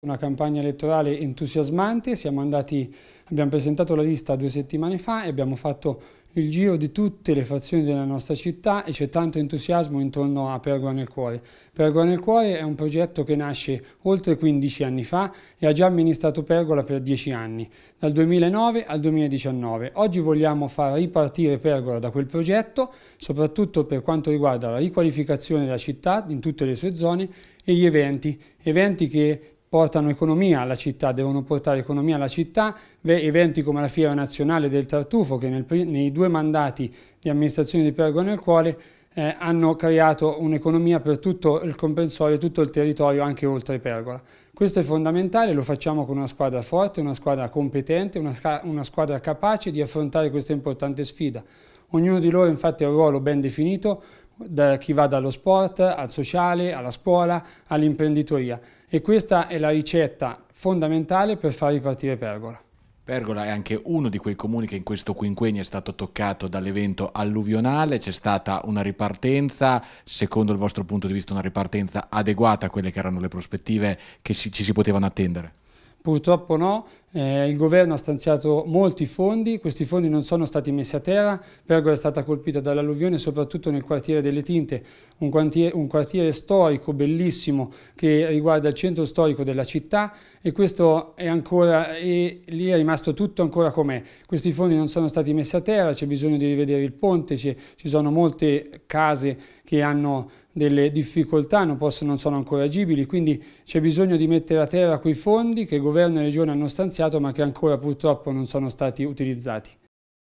Una campagna elettorale entusiasmante, andati, abbiamo presentato la lista due settimane fa e abbiamo fatto il giro di tutte le fazioni della nostra città e c'è tanto entusiasmo intorno a Pergola nel Cuore. Pergola nel Cuore è un progetto che nasce oltre 15 anni fa e ha già amministrato Pergola per 10 anni, dal 2009 al 2019. Oggi vogliamo far ripartire Pergola da quel progetto, soprattutto per quanto riguarda la riqualificazione della città in tutte le sue zone e gli eventi, eventi che portano economia alla città, devono portare economia alla città, eventi come la Fiera Nazionale del Tartufo che nel, nei due mandati di amministrazione di Pergone nel Cuore eh, hanno creato un'economia per tutto il comprensorio, tutto il territorio, anche oltre Pergola. Questo è fondamentale, lo facciamo con una squadra forte, una squadra competente, una, una squadra capace di affrontare questa importante sfida. Ognuno di loro infatti ha un ruolo ben definito, da chi va dallo sport al sociale, alla scuola, all'imprenditoria e questa è la ricetta fondamentale per far ripartire Pergola. Pergola è anche uno di quei comuni che in questo quinquennio è stato toccato dall'evento alluvionale, c'è stata una ripartenza, secondo il vostro punto di vista una ripartenza adeguata a quelle che erano le prospettive che ci si potevano attendere? Purtroppo no, eh, il governo ha stanziato molti fondi, questi fondi non sono stati messi a terra, Pergola è stata colpita dall'alluvione soprattutto nel quartiere delle Tinte, un quartiere, un quartiere, storico bellissimo che riguarda il centro storico della città e questo è ancora, e lì è rimasto tutto ancora com'è. Questi fondi non sono stati messi a terra, c'è bisogno di rivedere il ponte, ci sono molte case che hanno delle difficoltà, non, possono, non sono ancora agibili, quindi c'è bisogno di mettere a terra quei fondi che governo e regione hanno stanziato ma che ancora purtroppo non sono stati utilizzati.